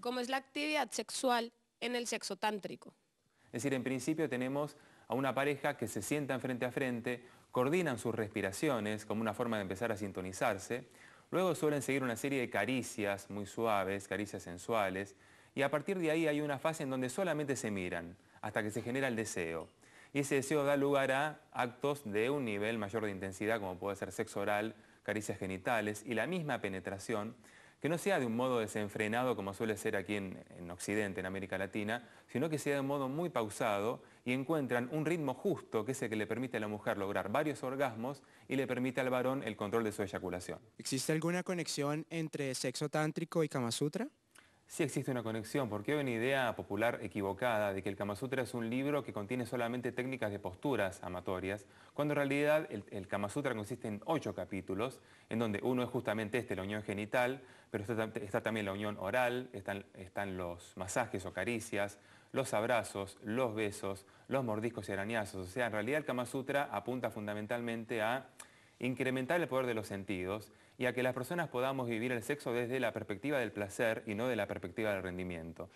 como es la actividad sexual en el sexo tántrico. Es decir, en principio tenemos a una pareja que se sientan frente a frente, coordinan sus respiraciones como una forma de empezar a sintonizarse, luego suelen seguir una serie de caricias muy suaves, caricias sensuales, y a partir de ahí hay una fase en donde solamente se miran, hasta que se genera el deseo. Y ese deseo da lugar a actos de un nivel mayor de intensidad, como puede ser sexo oral, caricias genitales y la misma penetración, que no sea de un modo desenfrenado como suele ser aquí en, Occidente, en América Latina, sino que sea de un modo muy pausado y encuentran un ritmo justo que es el que le permite a la mujer lograr varios orgasmos y le permite al varón el control de su eyaculación. ¿Existe alguna conexión entre sexo tántrico y Kama Sutra? sí existe una conexión, porque hay una idea popular equivocada de que el Kama Sutra es un libro que contiene solamente técnicas de posturas amatorias, cuando en realidad el, Kama Sutra consiste en ocho capítulos, en donde uno es justamente este, la unión genital, pero está, también la unión oral, están, están, los masajes o caricias, los abrazos, los besos, los mordiscos y arañazos. O sea, en realidad el Kama Sutra apunta fundamentalmente a incrementar el poder de los sentidos y a que las personas podamos vivir el sexo desde la perspectiva del placer y no de la perspectiva del rendimiento.